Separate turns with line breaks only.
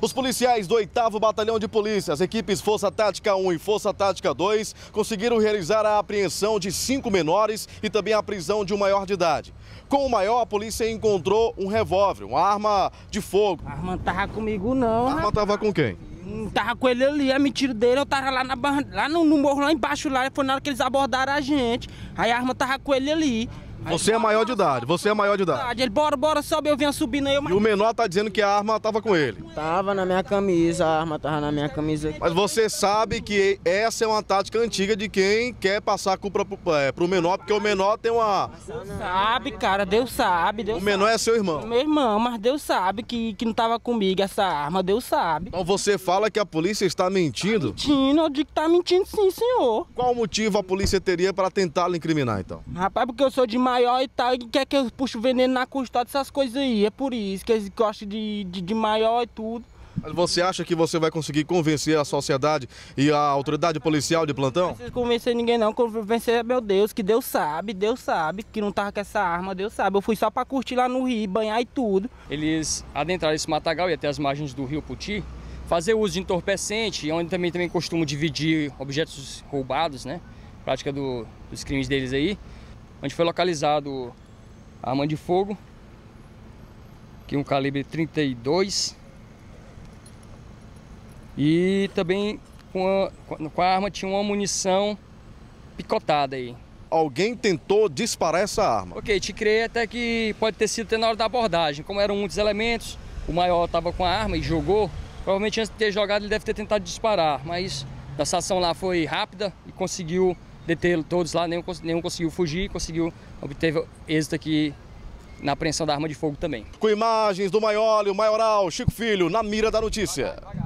Os policiais do 8 Batalhão de Polícia, as equipes Força Tática 1 e Força Tática 2, conseguiram realizar a apreensão de cinco menores e também a prisão de um maior de idade. Com o maior, a polícia encontrou um revólver, uma arma de fogo. A arma não tava comigo, não. A arma tava com quem?
Não tava com ele ali, a mentira dele. Eu tava lá, na, lá no, no morro, lá embaixo, lá. Foi na hora que eles abordaram a gente. Aí a arma tava com ele ali. Você é maior de idade, você é maior de idade. Ele, bora, bora, sobe, eu venho subindo aí. Eu... E
o menor tá dizendo que a arma tava com ele.
Tava na minha camisa, a arma tava na minha camisa.
Mas você sabe que essa é uma tática antiga de quem quer passar a culpa pro, é, pro menor, porque o menor tem uma...
sabe, cara, Deus sabe. Deus o menor é sabe. é seu irmão. Meu irmão, mas Deus sabe que, que não tava comigo essa arma, Deus sabe. Então
você fala que a polícia está mentindo? Tá
mentindo, eu digo que tá mentindo sim,
senhor. Qual motivo a polícia teria para tentá-lo incriminar, então?
Rapaz, porque eu sou de maior maior e tal, e quer que eu puxo veneno na custódia, essas coisas aí. É por isso que eles gostam de, de, de maior e tudo.
Mas você acha que você vai conseguir convencer a sociedade e a autoridade policial de
plantão? Não
preciso convencer ninguém não, convencer é meu Deus, que Deus sabe, Deus sabe que não tava com essa arma,
Deus sabe. Eu fui só para curtir lá no rio, banhar e tudo. Eles adentraram esse matagal e até as margens do rio Puti, fazer uso de entorpecente, onde também, também costumo dividir objetos roubados, né? Prática do, dos crimes deles aí onde foi localizado a arma de fogo, que é um calibre 32, e também com a, com a arma tinha uma munição picotada aí.
Alguém tentou disparar essa arma?
Ok, te creio até que pode ter sido até na hora da abordagem. Como eram muitos elementos, o maior estava com a arma e jogou. Provavelmente antes de ter jogado ele deve ter tentado disparar, mas a ação lá foi rápida e conseguiu detê-lo todos lá, nenhum, nenhum conseguiu fugir, conseguiu, obteve êxito aqui na apreensão da arma de fogo também.
Com imagens do Maioli, o Maioral, Chico Filho, na mira da notícia. Vai, vai, vai.